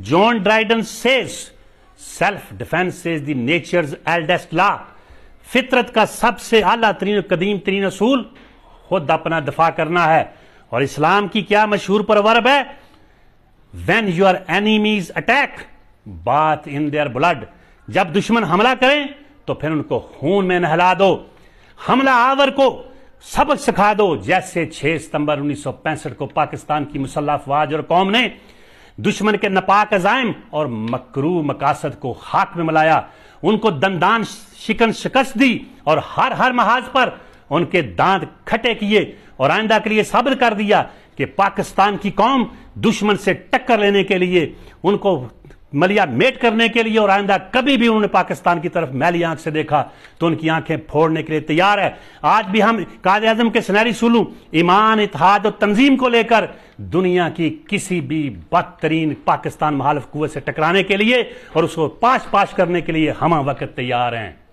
John Dryden says, self defense is the nature's eldest law. फितरत का सबसे अला तरीन कदीम तरीन असूल खुद अपना दफा करना है और इस्लाम की क्या मशहूर परवरब है when your enemies attack bathe in their blood जब दुश्मन हमला करें तो फिर उनको खून में नहला दो हमला आवर को सबक सिखा दो जैसे 6 सितंबर 1965 को पाकिस्तान की मुसल्ला फवाज और कौम ने दुश्मन के नपाक अजायम और मकरू मकासद को खाक में मिलाया उनको दंदान शिकन शिकस्त दी और हर हर महाज पर उनके दांत खटे किए और आइंदा के लिए साबित कर दिया कि पाकिस्तान की कौम दुश्मन से टक्कर लेने के लिए उनको मलिया मेट करने के लिए और आइंदा कभी भी उन्होंने पाकिस्तान की तरफ मैली आंख से देखा तो उनकी आंखें फोड़ने के लिए तैयार है आज भी हम काज आजम के सुनहरी सुलू ईमान इतिहाद और तंजीम को लेकर दुनिया की किसी भी बदतरीन पाकिस्तान महालफ कुत से टकराने के लिए और उसको पाश पाश करने के लिए हम वक्त तैयार हैं